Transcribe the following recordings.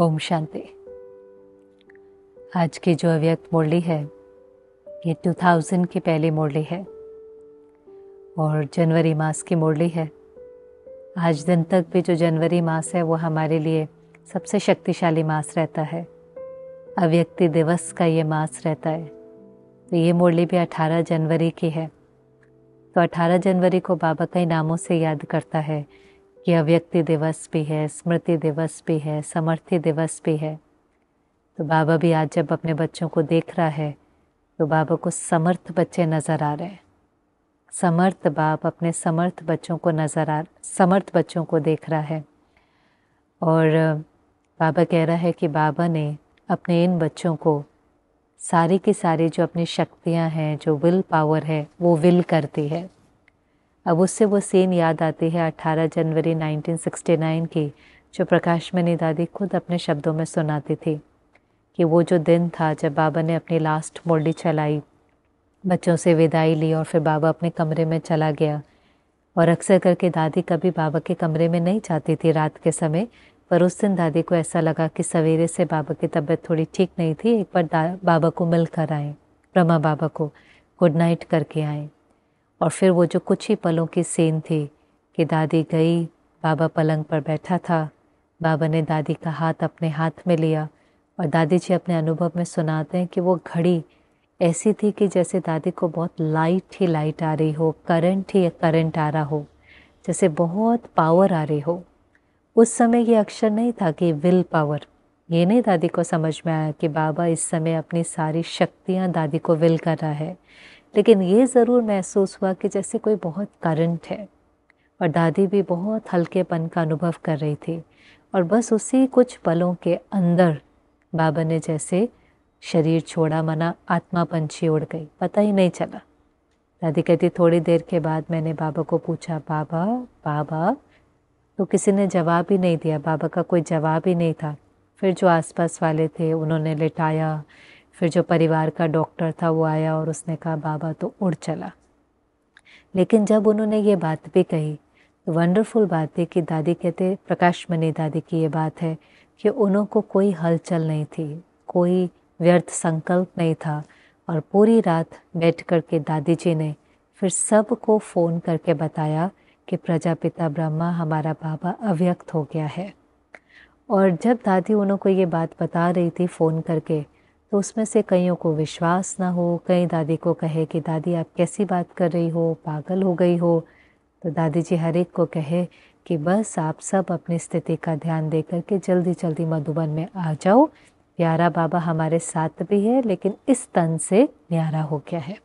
ओम शांति आज की जो अव्यक्त मुरली है ये 2000 की पहली मुरली है और जनवरी मास की मुरली है आज दिन तक भी जो जनवरी मास है वो हमारे लिए सबसे शक्तिशाली मास रहता है अव्यक्ति दिवस का ये मास रहता है तो ये मुरली भी 18 जनवरी की है तो 18 जनवरी को बाबा कई नामों से याद करता है यह अव्यक्ति दिवस भी है स्मृति दिवस भी है समर्थी दिवस भी है तो बाबा भी आज जब अपने बच्चों को देख रहा है तो बाबा को समर्थ बच्चे नज़र आ रहे हैं समर्थ बाप अपने समर्थ बच्चों को नज़र आ समर्थ बच्चों को देख रहा है और बाबा कह रहा है कि बाबा ने अपने इन बच्चों को सारी की सारी जो अपनी शक्तियाँ हैं जो विल पावर है वो विल करती है अब उससे वो सीन याद आती है 18 जनवरी 1969 की जो प्रकाश मनी दादी खुद अपने शब्दों में सुनाती थी कि वो जो दिन था जब बाबा ने अपनी लास्ट मोल्डी चलाई बच्चों से विदाई ली और फिर बाबा अपने कमरे में चला गया और अक्सर करके दादी कभी बाबा के कमरे में नहीं जाती थी रात के समय पर उस दिन दादी को ऐसा लगा कि सवेरे से बाबा की तबीयत थोड़ी ठीक नहीं थी एक बार बाबा को मिल कर आए रमा बाबा को गुड नाइट करके आएँ और फिर वो जो कुछ ही पलों की सेन थी कि दादी गई बाबा पलंग पर बैठा था बाबा ने दादी का हाथ अपने हाथ में लिया और दादी जी अपने अनुभव में सुनाते हैं कि वो घड़ी ऐसी थी कि जैसे दादी को बहुत लाइट ही लाइट आ रही हो करंट ही करंट आ रहा हो जैसे बहुत पावर आ रही हो उस समय ये अक्षर नहीं था कि विल पावर ये नहीं दादी को समझ में आया कि बाबा इस समय अपनी सारी शक्तियाँ दादी को विल कर रहा है लेकिन ये ज़रूर महसूस हुआ कि जैसे कोई बहुत करंट है और दादी भी बहुत हल्केपन का अनुभव कर रही थी और बस उसी कुछ पलों के अंदर बाबा ने जैसे शरीर छोड़ा मना आत्मा पंछी उड़ गई पता ही नहीं चला दादी कहती थोड़ी देर के बाद मैंने बाबा को पूछा बाबा बाबा तो किसी ने जवाब ही नहीं दिया बाबा का कोई जवाब ही नहीं था फिर जो आसपास वाले थे उन्होंने लिटाया फिर जो परिवार का डॉक्टर था वो आया और उसने कहा बाबा तो उड़ चला लेकिन जब उन्होंने ये बात भी कही तो वंडरफुल बात है कि दादी कहते प्रकाश मनी दादी की ये बात है कि उनको कोई हलचल नहीं थी कोई व्यर्थ संकल्प नहीं था और पूरी रात बैठ कर के दादी जी ने फिर सबको फ़ोन करके बताया कि प्रजापिता ब्रह्मा हमारा बाबा अव्यक्त हो गया है और जब दादी उन्हों को ये बात बता रही थी फ़ोन करके तो उसमें से कईयों को विश्वास ना हो कई दादी को कहे कि दादी आप कैसी बात कर रही हो पागल हो गई हो तो दादी जी हर एक को कहे कि बस आप सब अपनी स्थिति का ध्यान दे करके जल्दी जल्दी मधुबन में आ जाओ प्यारा बाबा हमारे साथ भी है लेकिन इस तन से न्यारा हो गया है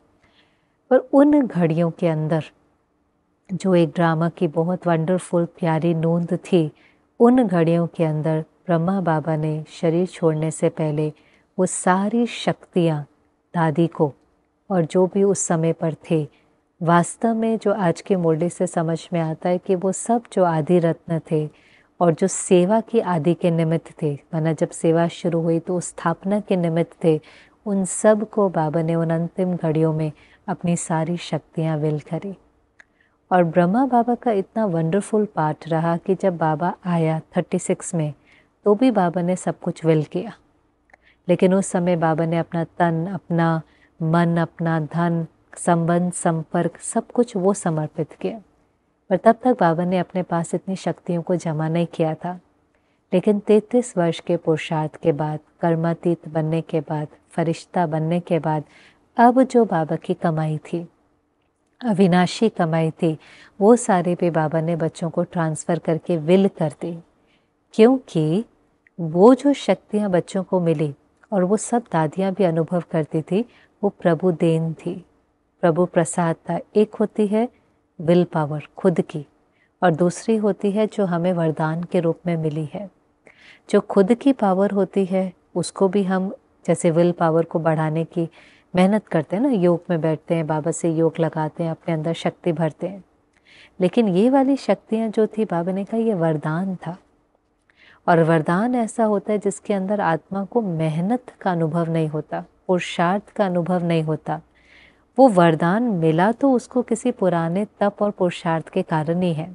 पर उन घड़ियों के अंदर जो एक ड्रामा की बहुत वंडरफुल प्यारी नोंद थी उन घड़ियों के अंदर ब्रह्मा बाबा ने शरीर छोड़ने से पहले वो सारी शक्तियाँ दादी को और जो भी उस समय पर थे वास्तव में जो आज के मोल्डे से समझ में आता है कि वो सब जो आदि रत्न थे और जो सेवा की आदि के निमित्त थे माना जब सेवा शुरू हुई तो स्थापना के निमित्त थे उन सब को बाबा ने उन अंतिम घड़ियों में अपनी सारी शक्तियाँ विल करी और ब्रह्मा बाबा का इतना वंडरफुल पार्ट रहा कि जब बाबा आया थर्टी सिक्स में तो भी बाबा ने सब कुछ विल किया लेकिन उस समय बाबा ने अपना तन अपना मन अपना धन संबंध संपर्क सब कुछ वो समर्पित किया पर तब तक बाबा ने अपने पास इतनी शक्तियों को जमा नहीं किया था लेकिन तैतीस वर्ष के पुरुषार्थ के बाद कर्मातीत बनने के बाद फरिश्ता बनने के बाद अब जो बाबा की कमाई थी अविनाशी कमाई थी वो सारे भी बाबा ने बच्चों को ट्रांसफ़र करके विल कर दी क्योंकि वो जो शक्तियाँ बच्चों को मिली और वो सब दादियाँ भी अनुभव करती थी वो प्रभु देन थी प्रभु प्रसाद था एक होती है विल पावर खुद की और दूसरी होती है जो हमें वरदान के रूप में मिली है जो खुद की पावर होती है उसको भी हम जैसे विल पावर को बढ़ाने की मेहनत करते हैं ना योग में बैठते हैं बाबा से योग लगाते हैं अपने अंदर शक्ति भरते हैं लेकिन ये वाली शक्तियाँ जो थी बाबा ने कहा ये वरदान था और वरदान ऐसा होता है जिसके अंदर आत्मा को मेहनत का अनुभव नहीं होता पुरुषार्थ का अनुभव नहीं होता वो वरदान मिला तो उसको किसी पुराने तप और पुरुषार्थ के कारण ही है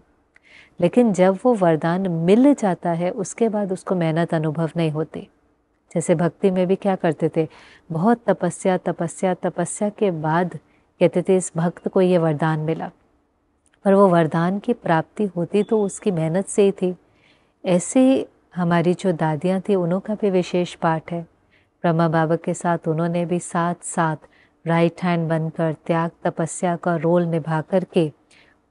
लेकिन जब वो वरदान मिल जाता है उसके बाद उसको मेहनत अनुभव नहीं होती जैसे भक्ति में भी क्या करते थे बहुत तपस्या तपस्या तपस्या के बाद कहते थे इस भक्त को ये वरदान मिला पर वो वरदान की प्राप्ति होती तो उसकी मेहनत से ही थी ऐसे हमारी जो दादियाँ थी उनका भी विशेष पाठ है ब्रह्मा बाबा के साथ उन्होंने भी साथ साथ राइट हैंड बनकर त्याग तपस्या का रोल निभा करके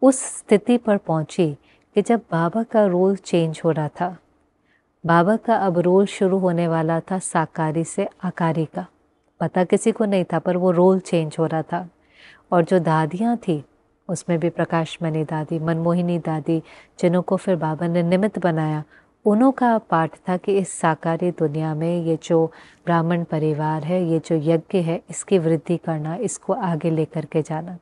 उस स्थिति पर पहुंची कि जब बाबा का रोल चेंज हो रहा था बाबा का अब रोल शुरू होने वाला था साकारी से आकारी का पता किसी को नहीं था पर वो रोल चेंज हो रहा था और जो दादियाँ थी उसमें भी प्रकाशमणि दादी मनमोहिनी दादी जिन्हों को फिर बाबा ने निमित्त बनाया उनों का पाठ था कि इस साकारी दुनिया में ये जो ब्राह्मण परिवार है ये जो यज्ञ है इसकी वृद्धि करना इसको आगे लेकर के जाना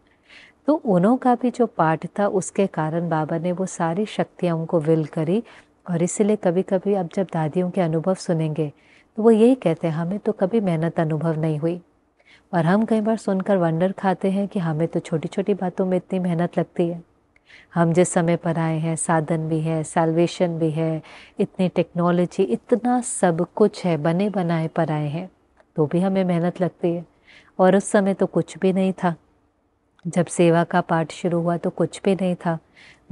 तो उन्हों का भी जो पाठ था उसके कारण बाबा ने वो सारी शक्तियाँ उनको विल करी और इसलिए कभी कभी अब जब दादियों के अनुभव सुनेंगे तो वो यही कहते हैं हमें तो कभी मेहनत अनुभव नहीं हुई और हम कई बार सुनकर वंडर खाते हैं कि हमें तो छोटी छोटी बातों में इतनी मेहनत लगती है हम जिस समय पर आए हैं साधन भी है सैलवेशन भी है इतनी टेक्नोलॉजी इतना सब कुछ है बने बनाए पर आए हैं तो भी हमें मेहनत लगती है और उस समय तो कुछ भी नहीं था जब सेवा का पाठ शुरू हुआ तो कुछ भी नहीं था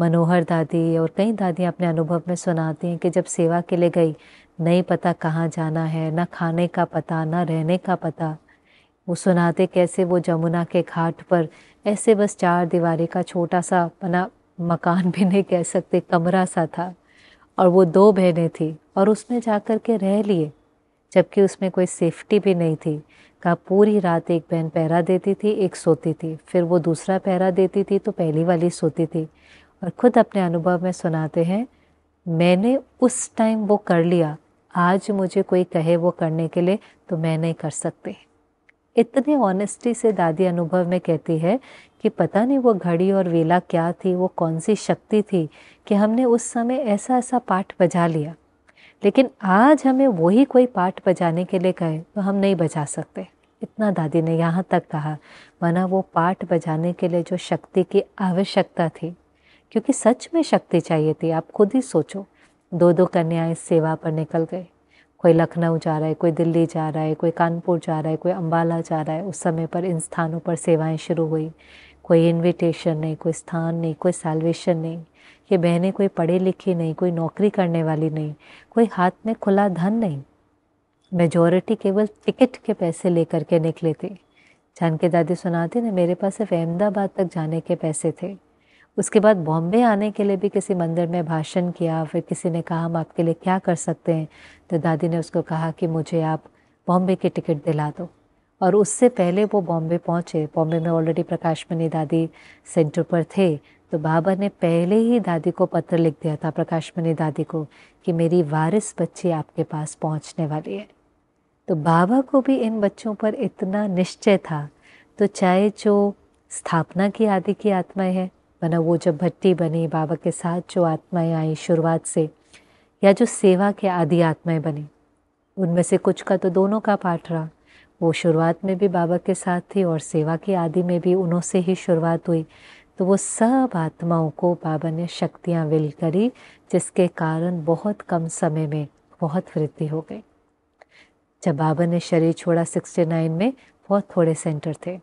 मनोहर दादी और कई दादियाँ अपने अनुभव में सुनाती हैं कि जब सेवा के लिए गई नहीं पता कहाँ जाना है ना खाने का पता ना रहने का पता वो सुनाते कैसे वो जमुना के घाट पर ऐसे बस चार दीवारी का छोटा सा बना मकान भी नहीं कह सकते कमरा सा था और वो दो बहनें थी और उसमें जा कर के रह लिए जबकि उसमें कोई सेफ्टी भी नहीं थी का पूरी रात एक बहन पहरा देती थी एक सोती थी फिर वो दूसरा पहरा देती थी तो पहली वाली सोती थी और खुद अपने अनुभव में सुनाते हैं मैंने उस टाइम वो कर लिया आज मुझे कोई कहे वो करने के लिए तो मैं नहीं कर सकती इतने ऑनेस्टी से दादी अनुभव में कहती है कि पता नहीं वो घड़ी और वेला क्या थी वो कौन सी शक्ति थी कि हमने उस समय ऐसा ऐसा पाठ बजा लिया लेकिन आज हमें वही कोई पाठ बजाने के लिए कहे तो हम नहीं बजा सकते इतना दादी ने यहाँ तक कहा माना वो पाठ बजाने के लिए जो शक्ति की आवश्यकता थी क्योंकि सच में शक्ति चाहिए थी आप खुद ही सोचो दो दो कन्याएं सेवा पर निकल गए कोई लखनऊ जा रहा है कोई दिल्ली जा रहा है कोई कानपुर जा रहा है कोई अम्बाला जा रहा है उस समय पर इन स्थानों पर सेवाएं शुरू हुई कोई इनविटेशन नहीं कोई स्थान नहीं कोई सैलवेशन नहीं ये बहनें कोई पढ़ी लिखी नहीं कोई नौकरी करने वाली नहीं कोई हाथ में खुला धन नहीं मेजॉरिटी केवल टिकट के पैसे लेकर के निकले थे जान के दादी सुनाते ना मेरे पास सिर्फ अहमदाबाद तक जाने के पैसे थे उसके बाद बॉम्बे आने के लिए भी किसी मंदिर में भाषण किया फिर किसी ने कहा हम आपके लिए क्या कर सकते हैं तो दादी ने उसको कहा कि मुझे आप बॉम्बे की टिकट दिला दो और उससे पहले वो बॉम्बे पहुँचे बॉम्बे में ऑलरेडी प्रकाशमणि दादी सेंटर पर थे तो बाबा ने पहले ही दादी को पत्र लिख दिया था प्रकाशमणि दादी को कि मेरी वारिस बच्ची आपके पास पहुँचने वाली है तो बाबा को भी इन बच्चों पर इतना निश्चय था तो चाहे जो स्थापना की आदि की आत्माएं हैं वरना वो जब भट्टी बने बाबा के साथ जो आत्माएं आई शुरुआत से या जो सेवा के आदि आत्माएं बनी उनमें से कुछ का तो दोनों का पाठ रहा वो शुरुआत में भी बाबा के साथ थी और सेवा के आदि में भी उन्हों से ही शुरुआत हुई तो वो सब आत्माओं को बाबा ने शक्तियाँ विल करी जिसके कारण बहुत कम समय में बहुत वृद्धि हो गई जब बाबा ने शरीर छोड़ा 69 में बहुत थोड़े सेंटर थे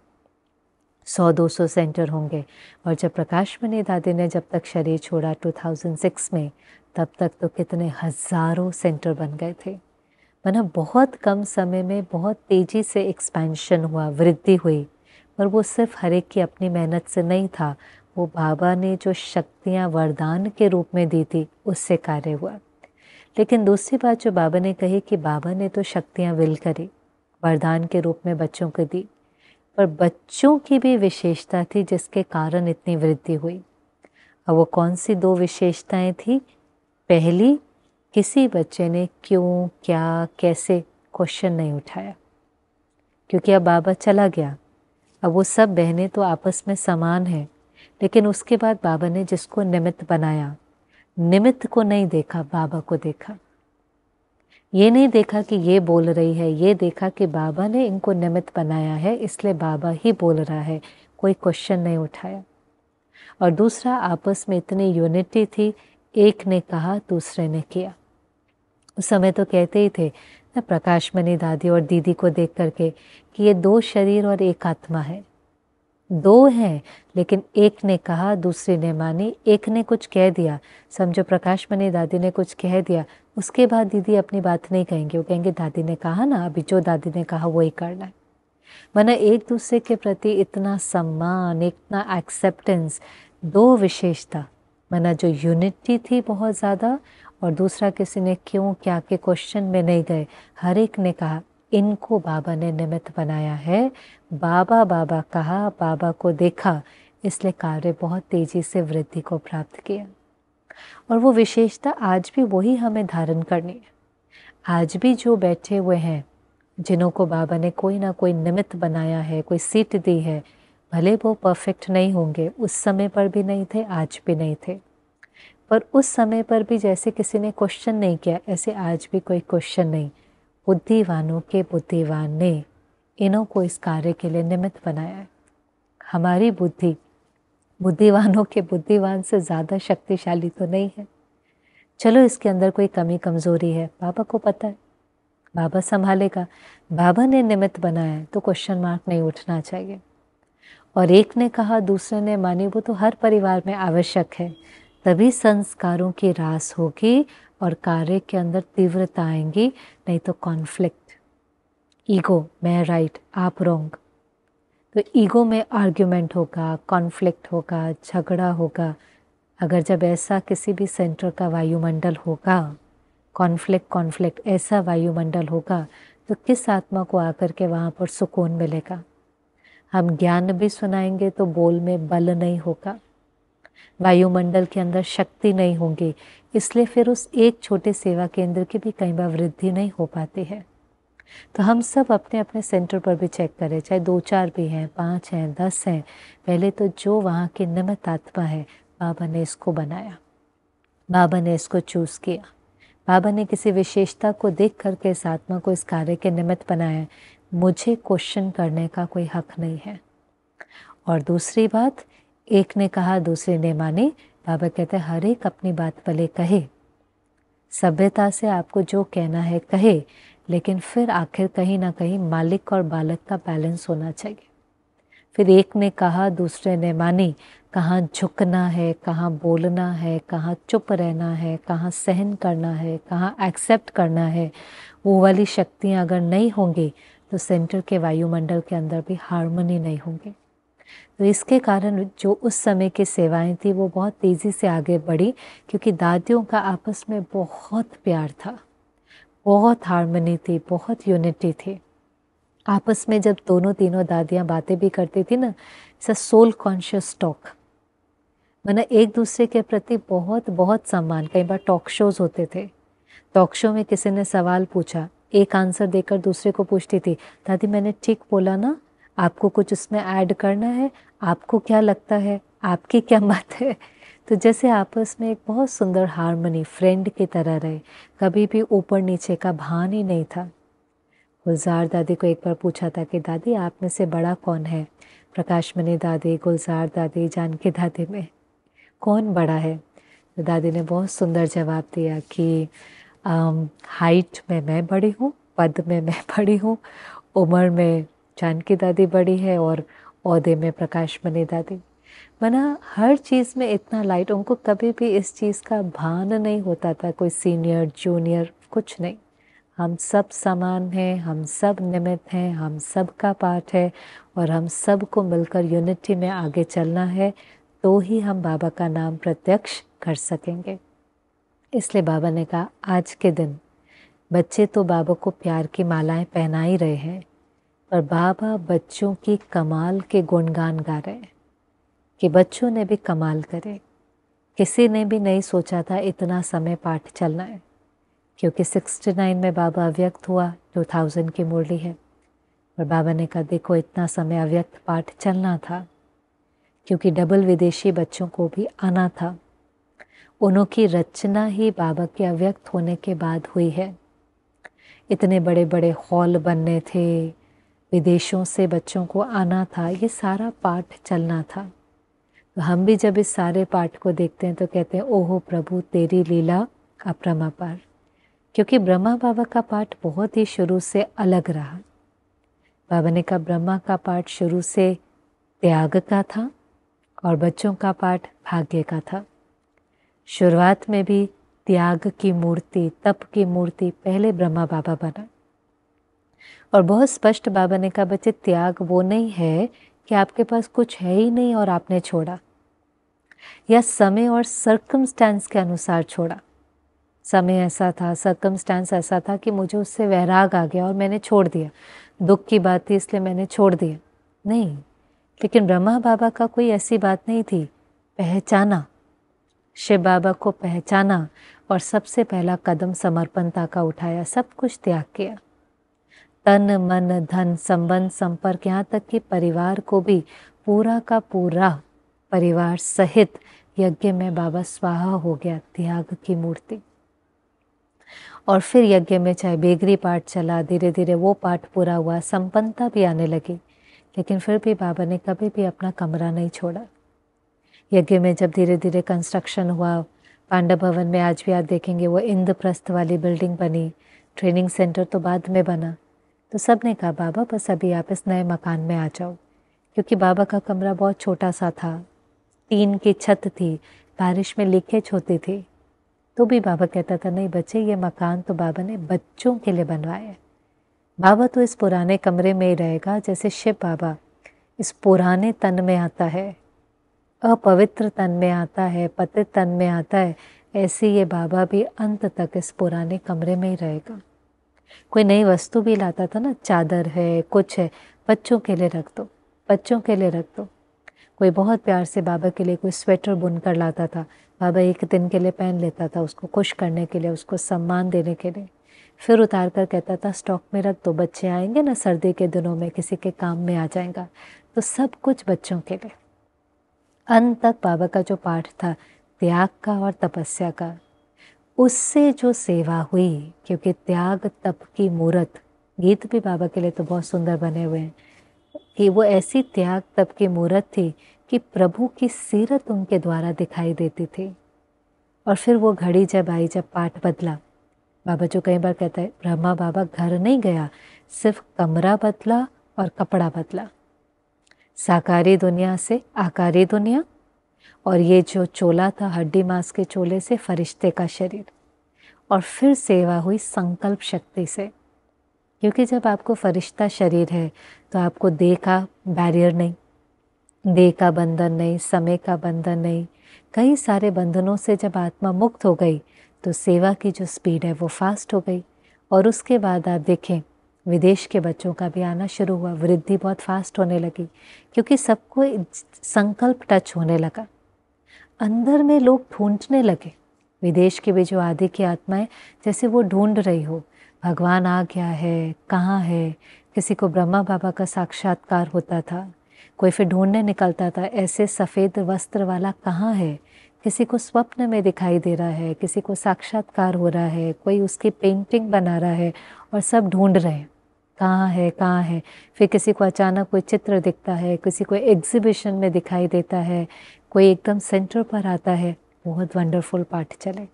सौ दो सौ सेंटर होंगे और जब प्रकाश मनी दादी ने जब तक शरीर छोड़ा 2006 में तब तक तो कितने हज़ारों सेंटर बन गए थे वरना बहुत कम समय में बहुत तेज़ी से एक्सपेंशन हुआ वृद्धि हुई पर वो सिर्फ हर एक की अपनी मेहनत से नहीं था वो बाबा ने जो शक्तियाँ वरदान के रूप में दी थी उससे कार्य हुआ लेकिन दूसरी बात जो बाबा ने कही कि बाबा ने तो शक्तियाँ विल करी वरदान के रूप में बच्चों को दी पर बच्चों की भी विशेषता थी जिसके कारण इतनी वृद्धि हुई अब वो कौन सी दो विशेषताएं थी पहली किसी बच्चे ने क्यों क्या कैसे क्वेश्चन नहीं उठाया क्योंकि अब बाबा चला गया अब वो सब बहनें तो आपस में समान हैं लेकिन उसके बाद बाबा ने जिसको निमित्त बनाया निमित्त को नहीं देखा बाबा को देखा ये नहीं देखा कि ये बोल रही है ये देखा कि बाबा ने इनको निमित्त बनाया है इसलिए बाबा ही बोल रहा है कोई क्वेश्चन नहीं उठाया और दूसरा आपस में इतनी यूनिटी थी एक ने कहा दूसरे ने किया उस समय तो कहते ही थे ना प्रकाशमणि दादी और दीदी को देख करके कि ये दो शरीर और एक आत्मा है दो हैं लेकिन एक ने कहा दूसरे ने मानी एक ने कुछ कह दिया समझो प्रकाश मनी दादी ने कुछ कह दिया उसके बाद दीदी अपनी बात नहीं कहेंगे वो कहेंगे दादी ने कहा ना अभी जो दादी ने कहा वही करना है मैंने एक दूसरे के प्रति इतना सम्मान इतना एक्सेप्टेंस दो विशेषता मना जो यूनिटी थी बहुत ज़्यादा और दूसरा किसी ने क्यों क्या के क्वेश्चन में नहीं गए हर एक ने कहा इनको बाबा ने निमित्त बनाया है बाबा बाबा कहा बाबा को देखा इसलिए कार्य बहुत तेजी से वृद्धि को प्राप्त किया और वो विशेषता आज भी वही हमें धारण करनी है आज भी जो बैठे हुए हैं जिन्हों को बाबा ने कोई ना कोई निमित्त बनाया है कोई सीट दी है भले वो परफेक्ट नहीं होंगे उस समय पर भी नहीं थे आज भी नहीं थे पर उस समय पर भी जैसे किसी ने क्वेश्चन नहीं किया ऐसे आज भी कोई क्वेश्चन नहीं बुद्धिवानों के बुद्धिवान ने इन्हों को इस कार्य के लिए निमित्त बनाया है हमारी बुद्धि बुद्धिवानों के बुद्धिवान से ज़्यादा शक्तिशाली तो नहीं है चलो इसके अंदर कोई कमी कमज़ोरी है बाबा को पता है बाबा संभालेगा बाबा ने निमित्त बनाया है तो क्वेश्चन मार्क नहीं उठना चाहिए और एक ने कहा दूसरे ने मानी वो तो हर परिवार में आवश्यक है तभी संस्कारों की रास होगी और कार्य के अंदर तीव्रता आएंगी नहीं तो कॉन्फ्लिक्ट ईगो मैं राइट आप रोंग तो ईगो में आर्ग्यूमेंट होगा कॉन्फ्लिक्ट होगा झगड़ा होगा अगर जब ऐसा किसी भी सेंटर का वायुमंडल होगा कॉन्फ्लिक्ट कॉन्फ्लिक्ट ऐसा वायुमंडल होगा तो किस आत्मा को आकर के वहाँ पर सुकून मिलेगा हम ज्ञान भी सुनाएंगे तो बोल में बल नहीं होगा वायुमंडल के अंदर शक्ति नहीं होंगी इसलिए फिर उस एक छोटे सेवा केंद्र की भी कई बार वृद्धि नहीं हो पाती है तो हम सब अपने अपने सेंटर पर भी चेक करें चाहे दो चार भी हैं पाँच हैं दस हैं पहले तो जो वहाँ की निमित आत्मा है बाबा ने इसको बनाया बाबा ने इसको चूज़ किया बाबा ने किसी विशेषता को देख करके इस आत्मा को इस कार्य के निमित्त बनाया मुझे क्वेश्चन करने का कोई हक नहीं है और दूसरी बात एक ने कहा दूसरे ने माने बाबा कहते हैं हर एक अपनी बात भले कहे सभ्यता से आपको जो कहना है कहे लेकिन फिर आखिर कहीं ना कहीं मालिक और बालक का बैलेंस होना चाहिए फिर एक ने कहा दूसरे ने मानी कहाँ झुकना है कहाँ बोलना है कहाँ चुप रहना है कहाँ सहन करना है कहाँ एक्सेप्ट करना है वो वाली शक्तियाँ अगर नहीं होंगी तो सेंटर के वायुमंडल के अंदर भी हारमोनी नहीं होंगे तो इसके कारण जो उस समय की सेवाएं थी वो बहुत तेज़ी से आगे बढ़ी क्योंकि दादियों का आपस में बहुत प्यार था बहुत हारमनी थी बहुत यूनिटी थी आपस में जब दोनों तीनों दादियाँ बातें भी करती थी ना सोल कॉन्शियस टॉक मैंने एक दूसरे के प्रति बहुत बहुत सम्मान कई बार टॉक शोज होते थे टॉक शो में किसी ने सवाल पूछा एक आंसर देकर दूसरे को पूछती थी दादी मैंने ठीक बोला ना आपको कुछ उसमें ऐड करना है आपको क्या लगता है आपकी क्या मत है तो जैसे आपस में एक बहुत सुंदर हारमोनी फ्रेंड की तरह रहे कभी भी ऊपर नीचे का भान ही नहीं था गुलजार दादी को एक बार पूछा था कि दादी आप में से बड़ा कौन है प्रकाशमणि दादी गुलजार दादी जानकी दादी में कौन बड़ा है तो दादी ने बहुत सुंदर जवाब दिया कि हाइट में मैं बड़ी हूँ पद में मैं बड़ी हूँ उम्र में जानकी दादी बड़ी है और औहदे में प्रकाश बने दादी मना हर चीज़ में इतना लाइट उनको कभी भी इस चीज़ का भान नहीं होता था कोई सीनियर जूनियर कुछ नहीं हम सब समान हैं हम सब निमित हैं हम सब का पाठ है और हम सब को मिलकर यूनिटी में आगे चलना है तो ही हम बाबा का नाम प्रत्यक्ष कर सकेंगे इसलिए बाबा ने कहा आज के दिन बच्चे तो बाबा को प्यार की मालाएं पहना ही रहे हैं और बाबा बच्चों की कमाल के गुणगान गा रहे हैं कि बच्चों ने भी कमाल करे किसी ने भी नहीं सोचा था इतना समय पाठ चलना है क्योंकि 69 में बाबा अव्यक्त हुआ 2000 की मुरली है और बाबा ने कहा देखो इतना समय अव्यक्त पाठ चलना था क्योंकि डबल विदेशी बच्चों को भी आना था उनकी रचना ही बाबा के अव्यक्त होने के बाद हुई है इतने बड़े बड़े हॉल बनने थे विदेशों से बच्चों को आना था ये सारा पाठ चलना था तो हम भी जब इस सारे पाठ को देखते हैं तो कहते हैं ओहो प्रभु तेरी लीला पार क्योंकि ब्रह्मा बाबा का पाठ बहुत ही शुरू से अलग रहा बाबा ने कहा ब्रह्मा का पाठ शुरू से त्याग का था और बच्चों का पाठ भाग्य का था शुरुआत में भी त्याग की मूर्ति तप की मूर्ति पहले ब्रह्मा बाबा बना और बहुत स्पष्ट बाबा ने कहा बच्चे त्याग वो नहीं है कि आपके पास कुछ है ही नहीं और आपने छोड़ा या समय और सर्कमस्टेंस के अनुसार छोड़ा समय ऐसा था सर्कमस्टेंस ऐसा था कि मुझे उससे वैराग आ गया और मैंने छोड़ दिया दुख की बात थी इसलिए मैंने छोड़ दिया नहीं लेकिन ब्रह्मा बाबा का कोई ऐसी बात नहीं थी पहचाना शिव बाबा को पहचाना और सबसे पहला कदम समर्पणता का उठाया सब कुछ त्याग किया तन मन धन संबंध संपर्क यहाँ तक कि परिवार को भी पूरा का पूरा परिवार सहित यज्ञ में बाबा स्वाहा हो गया त्याग की मूर्ति और फिर यज्ञ में चाहे बेगरी पाठ चला धीरे धीरे वो पाठ पूरा हुआ संपन्नता भी आने लगी लेकिन फिर भी बाबा ने कभी भी अपना कमरा नहीं छोड़ा यज्ञ में जब धीरे धीरे कंस्ट्रक्शन हुआ पांडव भवन में आज भी आप देखेंगे वो इंद्रप्रस्थ वाली बिल्डिंग बनी ट्रेनिंग सेंटर तो बाद में बना तो सब ने कहा बाबा बस अभी आप इस नए मकान में आ जाओ क्योंकि बाबा का कमरा बहुत छोटा सा था तीन की छत थी बारिश में लीकेज होती थी तो भी बाबा कहता था नहीं बच्चे ये मकान तो बाबा ने बच्चों के लिए बनवाया है बाबा तो इस पुराने कमरे में ही रहेगा जैसे शिव बाबा इस पुराने तन में आता है अपवित्र तन में आता है पतित तन में आता है ऐसे ये बाबा भी अंत तक इस पुराने कमरे में ही रहेगा कोई नई वस्तु भी लाता था ना चादर है कुछ है बच्चों के लिए रख दो बच्चों के लिए रख दो कोई बहुत प्यार से बाबा के लिए कोई स्वेटर बुन कर लाता था बाबा एक दिन के लिए पहन लेता था उसको खुश करने के लिए उसको सम्मान देने के लिए फिर उतार कर कहता था स्टॉक में रख दो बच्चे आएंगे ना सर्दी के दिनों में किसी के काम में आ जाएगा तो सब कुछ बच्चों के लिए अंत तक बाबा का जो पाठ था त्याग का और तपस्या का उससे जो सेवा हुई क्योंकि त्याग तप की मूर्त गीत भी बाबा के लिए तो बहुत सुंदर बने हुए हैं कि वो ऐसी त्याग तप की मूर्त थी कि प्रभु की सीरत उनके द्वारा दिखाई देती थी और फिर वो घड़ी जब आई जब पाठ बदला बाबा जो कई बार कहता है ब्रह्मा बाबा घर नहीं गया सिर्फ कमरा बदला और कपड़ा बदला साकारी दुनिया से आकारी दुनिया और ये जो चोला था हड्डी मांस के चोले से फरिश्ते का शरीर और फिर सेवा हुई संकल्प शक्ति से क्योंकि जब आपको फरिश्ता शरीर है तो आपको देह का बैरियर नहीं देह का बंधन नहीं समय का बंधन नहीं कई सारे बंधनों से जब आत्मा मुक्त हो गई तो सेवा की जो स्पीड है वो फास्ट हो गई और उसके बाद आप देखें विदेश के बच्चों का भी आना शुरू हुआ वृद्धि बहुत फास्ट होने लगी क्योंकि सबको संकल्प टच होने लगा अंदर में लोग ढूंढने लगे विदेश के भी जो आदि की आत्माएं जैसे वो ढूंढ रही हो भगवान आ गया है कहाँ है किसी को ब्रह्मा बाबा का साक्षात्कार होता था कोई फिर ढूंढने निकलता था ऐसे सफ़ेद वस्त्र वाला कहाँ है किसी को स्वप्न में दिखाई दे रहा है किसी को साक्षात्कार हो रहा है कोई उसकी पेंटिंग बना रहा है और सब ढूंढ रहे हैं कहाँ है कहाँ है फिर किसी को अचानक कोई चित्र दिखता है किसी को एग्जिबिशन में दिखाई देता है कोई एकदम सेंटर पर आता है बहुत वंडरफुल पाठ चले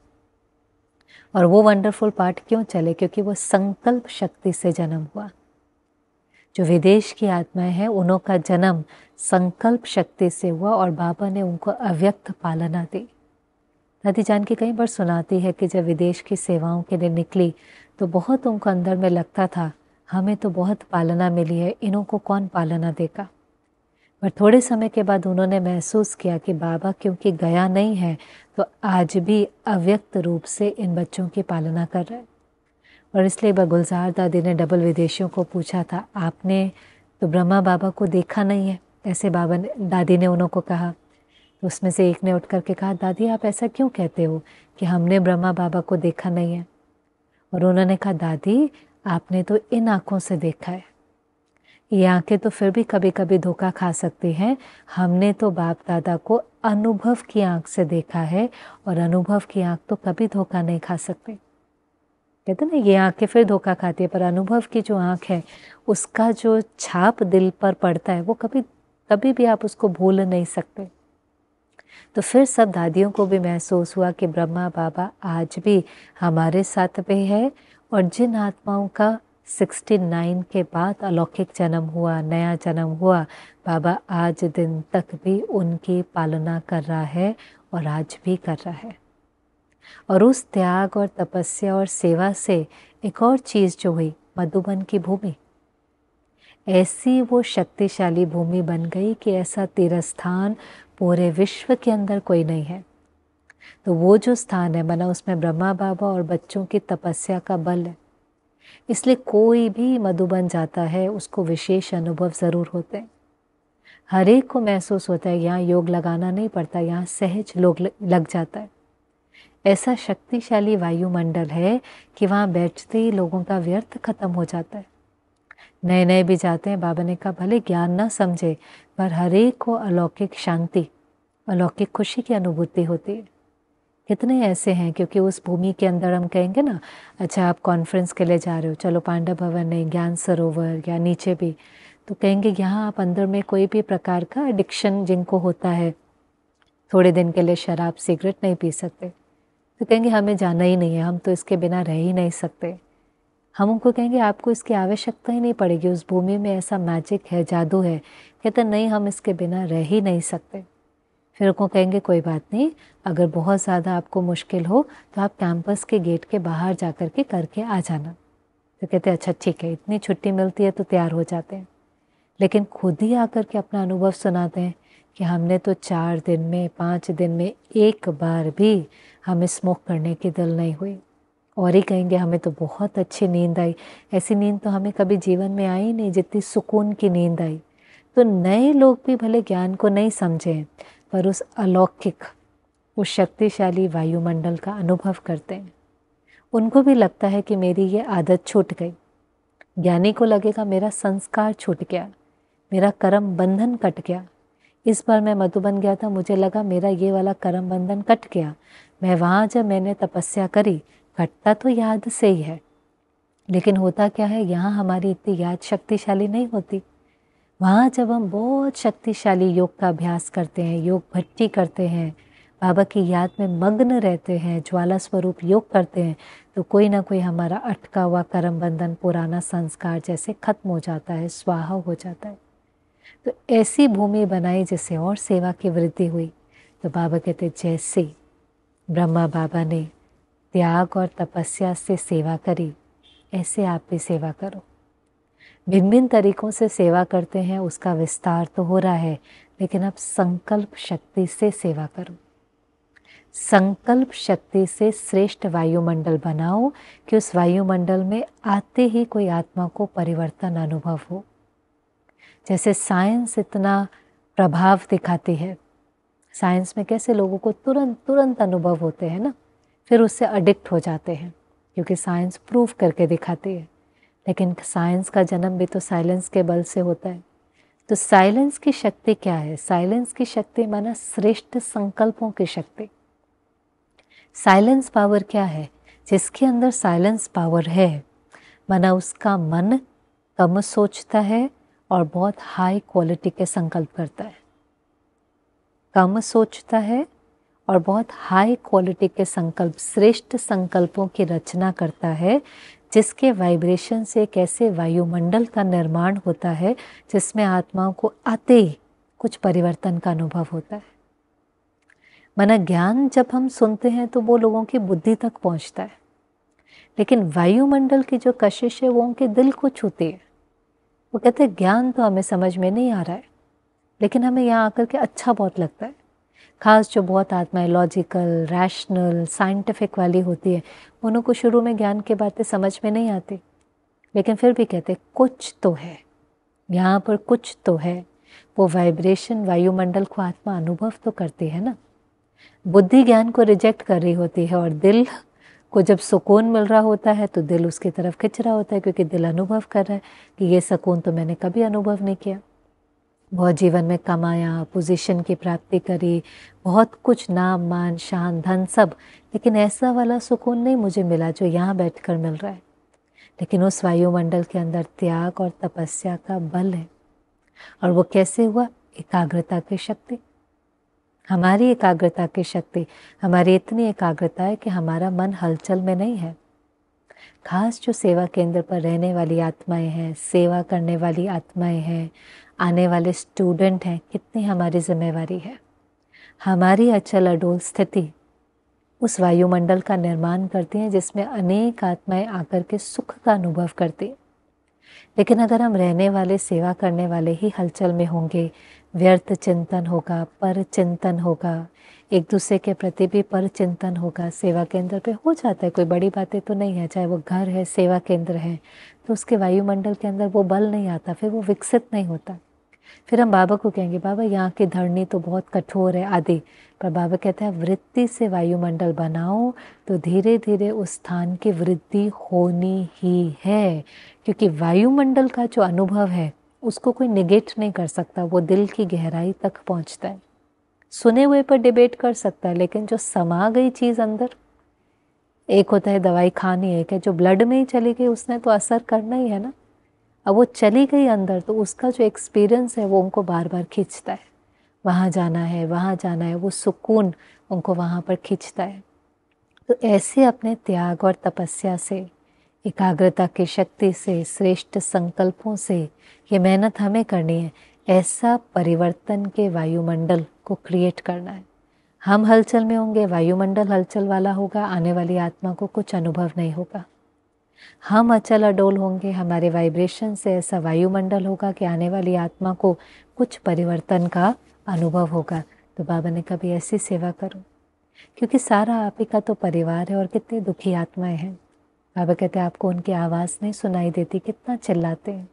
और वो वंडरफुल पाठ क्यों चले क्योंकि वो संकल्प शक्ति से जन्म हुआ जो विदेश की आत्माएं हैं उनका का जन्म संकल्प शक्ति से हुआ और बाबा ने उनको अव्यक्त पालना दी दादी जान की कई बार सुनाती है कि जब विदेश की सेवाओं के लिए निकली तो बहुत उनको अंदर में लगता था हमें तो बहुत पालना मिली है इन्हों को कौन पालना देगा पर थोड़े समय के बाद उन्होंने महसूस किया कि बाबा क्योंकि गया नहीं है तो आज भी अव्यक्त रूप से इन बच्चों की पालना कर रहे और इसलिए एक गुलजार दादी ने डबल विदेशियों को पूछा था आपने तो ब्रह्मा बाबा को देखा नहीं है ऐसे बाबा ने दादी ने उन्हों को कहा तो उसमें से एक ने उठ करके कहा दादी आप ऐसा क्यों कहते हो कि हमने ब्रह्मा बाबा को देखा नहीं है और उन्होंने कहा दादी आपने तो इन आँखों से देखा है ये आंखें तो फिर भी कभी कभी धोखा खा सकती हैं हमने तो बाप दादा को अनुभव की आंख से देखा है और अनुभव की आंख तो कभी धोखा नहीं खा सकती कहते ना ये आंखें फिर धोखा खाती है पर अनुभव की जो आंख है उसका जो छाप दिल पर पड़ता है वो कभी कभी भी आप उसको भूल नहीं सकते तो फिर सब दादियों को भी महसूस हुआ कि ब्रह्मा बाबा आज भी हमारे साथ पे है और जिन आत्माओं का 69 के बाद अलौकिक जन्म हुआ नया जन्म हुआ बाबा आज दिन तक भी उनकी पालना कर रहा है और आज भी कर रहा है और उस त्याग और तपस्या और सेवा से एक और चीज़ जो हुई मधुबन की भूमि ऐसी वो शक्तिशाली भूमि बन गई कि ऐसा स्थान पूरे विश्व के अंदर कोई नहीं है तो वो जो स्थान है बना उसमें ब्रह्मा बाबा और बच्चों की तपस्या का बल है इसलिए कोई भी मधुबन जाता है उसको विशेष अनुभव ज़रूर होते हैं हर एक को महसूस होता है यहाँ योग लगाना नहीं पड़ता यहाँ सहज लोग लग जाता है ऐसा शक्तिशाली वायुमंडल है कि वहाँ बैठते ही लोगों का व्यर्थ खत्म हो जाता है नए नए भी जाते हैं बाबा ने कहा भले ज्ञान ना समझे पर हरेक को अलौकिक शांति अलौकिक खुशी की अनुभूति होती है कितने ऐसे हैं क्योंकि उस भूमि के अंदर हम कहेंगे ना अच्छा आप कॉन्फ्रेंस के लिए जा रहे हो चलो पांडव भवन नहीं ज्ञान सरोवर या नीचे भी तो कहेंगे यहाँ आप अंदर में कोई भी प्रकार का एडिक्शन जिनको होता है थोड़े दिन के लिए शराब सिगरेट नहीं पी सकते तो कहेंगे हमें जाना ही नहीं है हम तो इसके बिना रह ही नहीं सकते हम उनको कहेंगे आपको इसकी आवश्यकता ही नहीं पड़ेगी उस भूमि में ऐसा मैजिक है जादू है कहते नहीं हम इसके बिना रह ही नहीं सकते फिर उनको कहेंगे कोई बात नहीं अगर बहुत ज़्यादा आपको मुश्किल हो तो आप कैंपस के गेट के बाहर जा कर के करके आ जाना तो कहते हैं अच्छा ठीक है इतनी छुट्टी मिलती है तो तैयार हो जाते हैं लेकिन खुद ही आकर के अपना अनुभव सुनाते हैं कि हमने तो चार दिन में पाँच दिन में एक बार भी हमें स्मोक करने की दिल नहीं हुई और ही कहेंगे हमें तो बहुत अच्छी नींद आई ऐसी नींद तो हमें कभी जीवन में आई नहीं जितनी सुकून की नींद आई तो नए लोग भी भले ज्ञान को नहीं समझे पर उस अलौकिक उस शक्तिशाली वायुमंडल का अनुभव करते हैं उनको भी लगता है कि मेरी ये आदत छूट गई ज्ञानी को लगेगा मेरा संस्कार छूट गया मेरा कर्म बंधन कट गया इस बार मैं मधुबन गया था मुझे लगा मेरा ये वाला कर्म बंधन कट गया मैं वहाँ जब मैंने तपस्या करी कटता तो याद से ही है लेकिन होता क्या है यहाँ हमारी इतनी याद शक्तिशाली नहीं होती वहाँ जब हम बहुत शक्तिशाली योग का अभ्यास करते हैं योग भट्टी करते हैं बाबा की याद में मग्न रहते हैं ज्वाला स्वरूप योग करते हैं तो कोई ना कोई हमारा अटका हुआ कर्म बंधन पुराना संस्कार जैसे खत्म हो जाता है स्वाहा हो जाता है तो ऐसी भूमि बनाई जिससे और सेवा की वृद्धि हुई तो बाबा कहते जैसे ब्रह्मा बाबा ने त्याग और तपस्या से सेवा करी ऐसे आप भी सेवा करो भिन्न भिन्न तरीक़ों से सेवा करते हैं उसका विस्तार तो हो रहा है लेकिन अब संकल्प शक्ति से सेवा करो संकल्प शक्ति से श्रेष्ठ वायुमंडल बनाओ कि उस वायुमंडल में आते ही कोई आत्मा को परिवर्तन अनुभव हो जैसे साइंस इतना प्रभाव दिखाती है साइंस में कैसे लोगों को तुरंत तुरंत अनुभव होते हैं ना फिर उससे अडिक्ट हो जाते हैं क्योंकि साइंस प्रूफ करके दिखाती है लेकिन साइंस का जन्म भी तो साइलेंस के बल से होता है तो साइलेंस की शक्ति क्या है साइलेंस की शक्ति माना श्रेष्ठ संकल्पों की शक्ति साइलेंस पावर क्या है जिसके अंदर साइलेंस पावर है माना उसका मन कम सोचता है और बहुत हाई क्वालिटी के संकल्प करता है कम सोचता है और बहुत हाई क्वालिटी के संकल्प श्रेष्ठ संकल्पों की रचना करता है जिसके वाइब्रेशन से कैसे वायुमंडल का निर्माण होता है जिसमें आत्माओं को आते ही कुछ परिवर्तन का अनुभव होता है मन ज्ञान जब हम सुनते हैं तो वो लोगों की बुद्धि तक पहुंचता है लेकिन वायुमंडल की जो कशिश है वो उनके दिल को छूती है वो कहते हैं ज्ञान तो हमें समझ में नहीं आ रहा है लेकिन हमें यहाँ आकर के अच्छा बहुत लगता है खास जो बहुत आत्माएं लॉजिकल रैशनल साइंटिफिक वाली होती है उन्हों को शुरू में ज्ञान की बातें समझ में नहीं आती लेकिन फिर भी कहते कुछ तो है यहाँ पर कुछ तो है वो वाइब्रेशन वायुमंडल को आत्मा अनुभव तो करती है ना बुद्धि ज्ञान को रिजेक्ट कर रही होती है और दिल को जब सुकून मिल रहा होता है तो दिल उसकी तरफ खिंच रहा होता है क्योंकि दिल अनुभव कर रहा है कि ये सुकून तो मैंने कभी अनुभव नहीं किया बहुत जीवन में कमाया पोजीशन की प्राप्ति करी बहुत कुछ नाम मान शान धन सब लेकिन ऐसा वाला सुकून नहीं मुझे मिला जो यहाँ बैठ मिल रहा है लेकिन उस वायुमंडल के अंदर त्याग और तपस्या का बल है और वो कैसे हुआ एकाग्रता की शक्ति हमारी एकाग्रता की शक्ति हमारी इतनी एकाग्रता है कि हमारा मन हलचल में नहीं है खास जो सेवा केंद्र पर रहने वाली आत्माएं हैं सेवा करने वाली आत्माएं हैं आने वाले स्टूडेंट हैं कितनी हमारी जिम्मेवारी है हमारी अचल अडोल स्थिति उस वायुमंडल का निर्माण करती हैं जिसमें अनेक आत्माएं आकर के सुख का अनुभव करती लेकिन अगर हम रहने वाले सेवा करने वाले ही हलचल में होंगे व्यर्थ चिंतन होगा पर चिंतन होगा एक दूसरे के प्रति भी पर चिंतन होगा सेवा केंद्र पे हो जाता है कोई बड़ी बातें तो नहीं है चाहे वो घर है सेवा केंद्र है तो उसके वायुमंडल के अंदर वो बल नहीं आता फिर वो विकसित नहीं होता फिर हम बाबा को कहेंगे बाबा यहाँ की धरनी तो बहुत कठोर है आदि पर बाबा कहते हैं वृत्ति से वायुमंडल बनाओ तो धीरे धीरे उस स्थान की वृद्धि होनी ही है क्योंकि वायुमंडल का जो अनुभव है उसको कोई निगेट नहीं कर सकता वो दिल की गहराई तक पहुँचता है सुने हुए पर डिबेट कर सकता है लेकिन जो समा गई चीज़ अंदर एक होता है दवाई खानी है कि जो ब्लड में ही चली गई उसने तो असर करना ही है ना अब वो चली गई अंदर तो उसका जो एक्सपीरियंस है वो उनको बार बार खींचता है वहाँ जाना है वहाँ जाना है वो सुकून उनको वहाँ पर खींचता है तो ऐसे अपने त्याग और तपस्या से एकाग्रता की शक्ति से श्रेष्ठ संकल्पों से ये मेहनत हमें करनी है ऐसा परिवर्तन के वायुमंडल को क्रिएट करना है हम हलचल में होंगे वायुमंडल हलचल वाला होगा आने वाली आत्मा को कुछ अनुभव नहीं होगा हम अचल अडोल होंगे हमारे वाइब्रेशन से ऐसा वायुमंडल होगा कि आने वाली आत्मा को कुछ परिवर्तन का अनुभव होगा तो बाबा ने कभी ऐसी सेवा करो क्योंकि सारा आप ही का तो परिवार है और कितने दुखी आत्माएं हैं बाबा कहते हैं आपको उनकी आवाज़ नहीं सुनाई देती कितना चिल्लाते हैं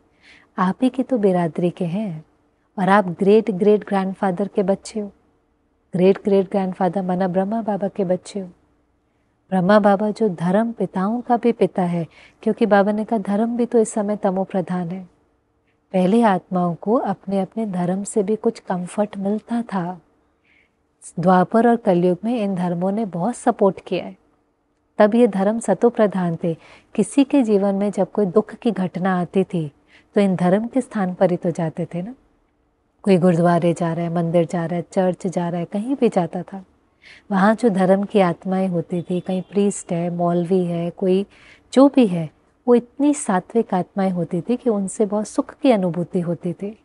आप ही की तो बिरादरी के हैं और आप ग्रेट ग्रेट ग्रैंडफादर के बच्चे हो ग्रेट ग्रेट ग्रैंडफादर माना ब्रह्मा बाबा के बच्चे हो ब्रह्मा बाबा जो धर्म पिताओं का भी पिता है क्योंकि बाबा ने कहा धर्म भी तो इस समय तमो प्रधान है पहले आत्माओं को अपने अपने धर्म से भी कुछ कंफर्ट मिलता था द्वापर और कलयुग में इन धर्मों ने बहुत सपोर्ट किया है तब ये धर्म सतो प्रधान थे किसी के जीवन में जब कोई दुख की घटना आती थी तो इन धर्म के स्थान पर ही तो जाते थे ना कोई गुरुद्वारे जा रहा है मंदिर जा रहा है चर्च जा रहा है कहीं भी जाता था वहाँ जो धर्म की आत्माएं होती थी कहीं प्रीस्ट है मौलवी है कोई जो भी है वो इतनी सात्विक आत्माएं होती थी कि उनसे बहुत सुख की अनुभूति होती थी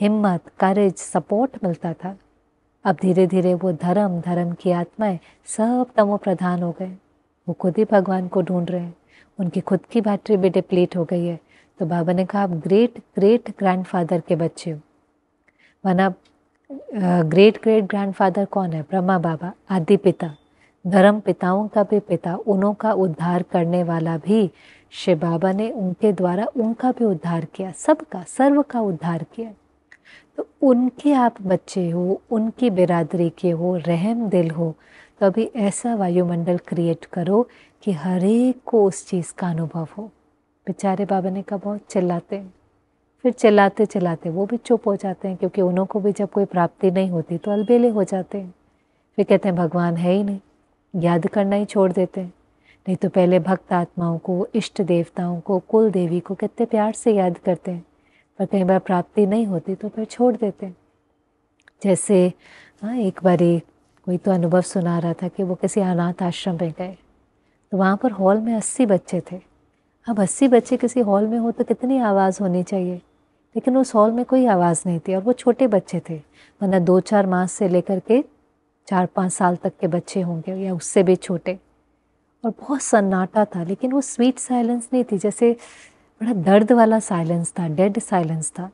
हिम्मत करेज सपोर्ट मिलता था अब धीरे धीरे वो धर्म धर्म की आत्माएं सब तमो प्रधान हो गए वो खुद ही भगवान को ढूंढ रहे हैं उनकी खुद की बैटरी भी डिप्लीट हो गई है तो बाबा ने कहा आप ग्रेट ग्रेट ग्रैंडफादर के बच्चे हो माना ग्रेट ग्रेट ग्रैंडफादर कौन है ब्रह्मा बाबा आदि पिता धर्म पिताओं का भी पिता उनों का उद्धार करने वाला भी शिव बाबा ने उनके द्वारा उनका भी उद्धार किया सबका सर्व का उद्धार किया तो उनके आप बच्चे हो उनकी बिरादरी के हो रहम दिल हो तो अभी ऐसा वायुमंडल क्रिएट करो कि हर एक को उस चीज़ का अनुभव हो बेचारे बाबा ने कहा बहुत चिल्लाते हैं फिर चलाते चलाते वो भी चुप हो जाते हैं क्योंकि उन्हों को भी जब कोई प्राप्ति नहीं होती तो अलबेले हो जाते हैं फिर कहते हैं भगवान है ही नहीं याद करना ही छोड़ देते हैं नहीं तो पहले भक्त आत्माओं को इष्ट देवताओं को कुल देवी को कितने प्यार से याद करते हैं पर कई बार प्राप्ति नहीं होती तो फिर छोड़ देते हैं जैसे हाँ एक बार कोई तो अनुभव सुना रहा था कि वो किसी अनाथ आश्रम में गए तो वहाँ पर हॉल में अस्सी बच्चे थे अब अस्सी बच्चे किसी हॉल में हो तो कितनी आवाज़ होनी चाहिए लेकिन उस हॉल में कोई आवाज़ नहीं थी और वो छोटे बच्चे थे वरना दो चार मास से लेकर के चार पाँच साल तक के बच्चे होंगे या उससे भी छोटे और बहुत सन्नाटा था लेकिन वो स्वीट साइलेंस नहीं थी जैसे बड़ा दर्द वाला साइलेंस था डेड साइलेंस था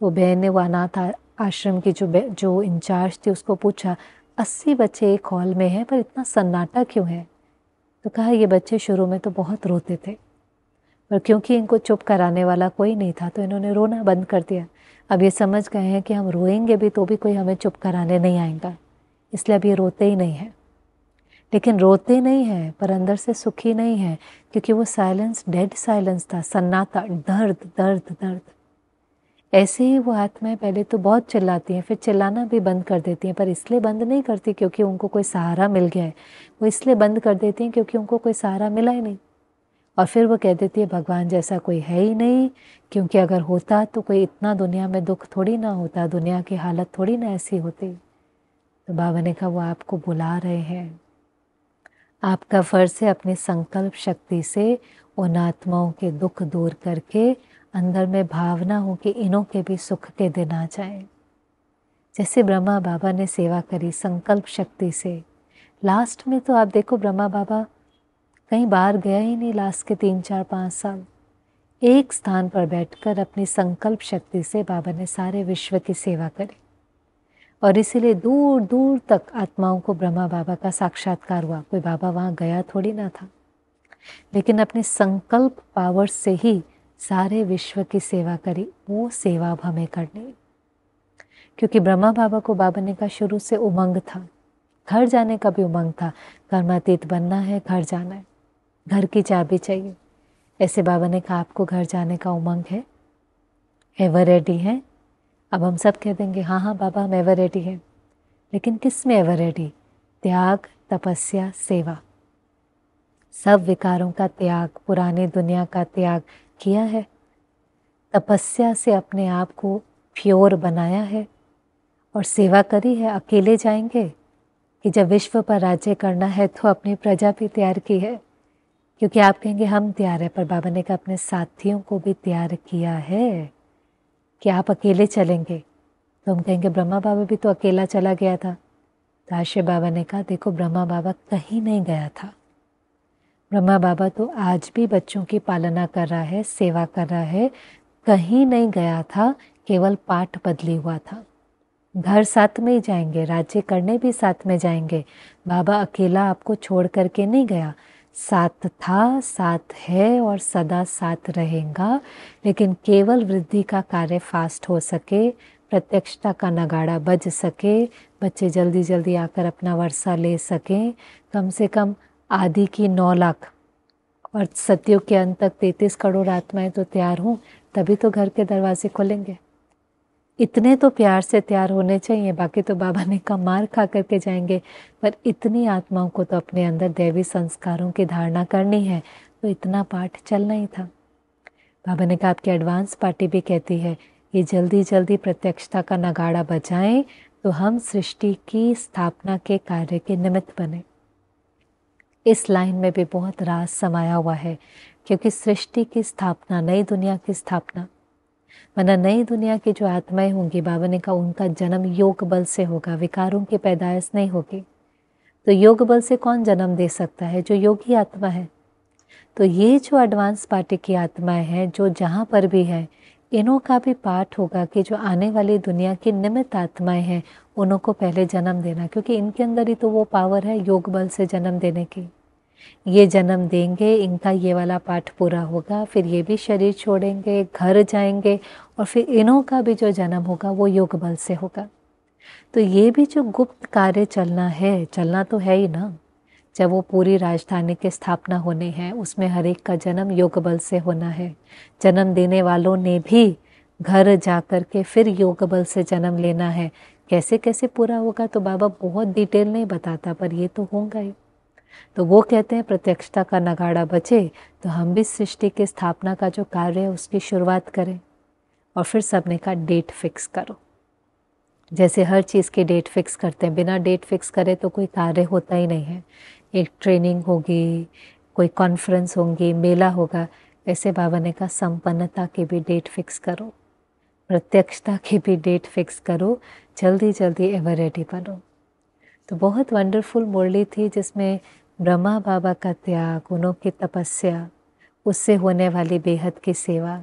तो बहन ने वो अनाथ आश्रम की जो जो इंचार्ज थी उसको पूछा अस्सी बच्चे एक हॉल में हैं पर इतना सन्नाटा क्यों है तो कहा ये बच्चे शुरू में तो बहुत रोते थे पर क्योंकि इनको चुप कराने वाला कोई नहीं था तो इन्होंने रोना बंद कर दिया अब ये समझ गए हैं कि हम रोएंगे भी तो भी कोई हमें चुप कराने नहीं आएगा इसलिए अब ये रोते ही नहीं हैं लेकिन रोते नहीं हैं पर अंदर से सुखी नहीं है क्योंकि वो साइलेंस डेड साइलेंस था सन्नाटा दर्द दर्द दर्द ऐसे ही वो आत्माएं पहले तो बहुत चिल्लाती हैं फिर चिल्लाना भी बंद कर देती हैं पर इसलिए बंद नहीं करती क्योंकि उनको कोई सहारा मिल गया है वो इसलिए बंद कर देती हैं क्योंकि उनको कोई सहारा मिला ही नहीं और फिर वो कह देती है भगवान जैसा कोई है ही नहीं क्योंकि अगर होता तो कोई इतना दुनिया में दुख थोड़ी ना होता दुनिया की हालत थोड़ी ना ऐसी होती तो बाबा ने कहा वो आपको बुला रहे हैं आपका फ़र्ज है अपनी संकल्प शक्ति से उन आत्माओं के दुख दूर करके अंदर में भावना हो कि इनों के भी सुख के दिन आ जाए जैसे ब्रह्मा बाबा ने सेवा करी संकल्प शक्ति से लास्ट में तो आप देखो ब्रह्मा बाबा कहीं बाहर गया ही नहीं लास्ट के तीन चार पाँच साल एक स्थान पर बैठकर अपनी संकल्प शक्ति से बाबा ने सारे विश्व की सेवा करी और इसीलिए दूर दूर तक आत्माओं को ब्रह्मा बाबा का साक्षात्कार हुआ कोई बाबा वहाँ गया थोड़ी ना था लेकिन अपने संकल्प पावर से ही सारे विश्व की सेवा करी वो सेवा अब हमें करनी क्योंकि ब्रह्मा बाबा को बाबा ने कहा शुरू से उमंग था घर जाने का भी उमंग था कर्मातीत बनना है घर जाना है घर की चाबी चाहिए ऐसे बाबा ने कहा आपको घर जाने का उमंग है एवर रेडी हैं अब हम सब कह देंगे हाँ हाँ बाबा हम एवर रेडी हैं लेकिन किस में एवर रेडी त्याग तपस्या सेवा सब विकारों का त्याग पुराने दुनिया का त्याग किया है तपस्या से अपने आप को प्योर बनाया है और सेवा करी है अकेले जाएंगे कि जब विश्व पर राज्य करना है तो अपनी प्रजा भी तैयार की है क्योंकि आप कहेंगे हम तैयार है पर बाबा ने कहा अपने साथियों को भी तैयार किया है कि आप अकेले चलेंगे तो हम कहेंगे ब्रह्मा बाबा भी तो अकेला चला गया था तो बाबा ने कहा देखो ब्रह्मा बाबा कहीं नहीं गया था ब्रह्मा बाबा तो आज भी बच्चों की पालना कर रहा है सेवा कर रहा है कहीं नहीं गया था केवल पाठ बदली हुआ था घर साथ में ही जाएंगे राज्य करने भी साथ में जाएंगे बाबा अकेला आपको छोड़ करके नहीं गया साथ था साथ है और सदा साथ रहेगा लेकिन केवल वृद्धि का कार्य फास्ट हो सके प्रत्यक्षता का नगाड़ा बज सके बच्चे जल्दी जल्दी आकर अपना वर्षा ले सकें कम से कम आदि की नौ लाख और सत्यों के अंत तक तैतीस करोड़ आत्माएं तो तैयार हों तभी तो घर के दरवाजे खोलेंगे इतने तो प्यार से तैयार होने चाहिए बाकी तो बाबा ने का मार खा करके जाएंगे पर इतनी आत्माओं को तो अपने अंदर देवी संस्कारों की धारणा करनी है तो इतना पाठ चलना ही था बाबा ने कहा आपकी एडवांस पार्टी भी कहती है ये जल्दी जल्दी प्रत्यक्षता का नगाड़ा बजाएं तो हम सृष्टि की स्थापना के कार्य के निमित्त बने इस लाइन में भी बहुत रास समाया हुआ है क्योंकि सृष्टि की स्थापना नई दुनिया की स्थापना वरना नई दुनिया की जो आत्माएं होंगी बाबा ने कहा उनका जन्म योग बल से होगा विकारों की पैदाइश नहीं होगी तो योग बल से कौन जन्म दे सकता है जो योगी आत्मा है तो ये जो एडवांस पार्टी की आत्माएं हैं जो जहाँ पर भी है इनों का भी पाठ होगा कि जो आने वाली दुनिया की निमित्त आत्माएं हैं उनको पहले जन्म देना क्योंकि इनके अंदर ही तो वो पावर है योग बल से जन्म देने की ये जन्म देंगे इनका ये वाला पाठ पूरा होगा फिर ये भी शरीर छोड़ेंगे घर जाएंगे और फिर इन्हों का भी जो जन्म होगा वो योग बल से होगा तो ये भी जो गुप्त कार्य चलना है चलना तो है ही ना जब वो पूरी राजधानी के स्थापना होने हैं उसमें हर एक का जन्म योग बल से होना है जन्म देने वालों ने भी घर जा कर के फिर योग बल से जन्म लेना है कैसे कैसे पूरा होगा तो बाबा बहुत डिटेल नहीं बताता पर ये तो होगा ही तो वो कहते हैं प्रत्यक्षता का नगाड़ा बचे तो हम भी सृष्टि की स्थापना का जो कार्य है उसकी शुरुआत करें और फिर सबने का डेट फिक्स करो जैसे हर चीज़ की डेट फिक्स करते हैं बिना डेट फिक्स करे तो कोई कार्य होता ही नहीं है एक ट्रेनिंग होगी कोई कॉन्फ्रेंस होंगी मेला होगा ऐसे बाबा ने कहा संपन्नता की भी डेट फिक्स करो प्रत्यक्षता की भी डेट फिक्स करो जल्दी जल्दी एवर रेडी बनो तो बहुत वंडरफुल मुरली थी जिसमें ब्रह्मा बाबा का त्याग गुणों की तपस्या उससे होने वाली बेहद की सेवा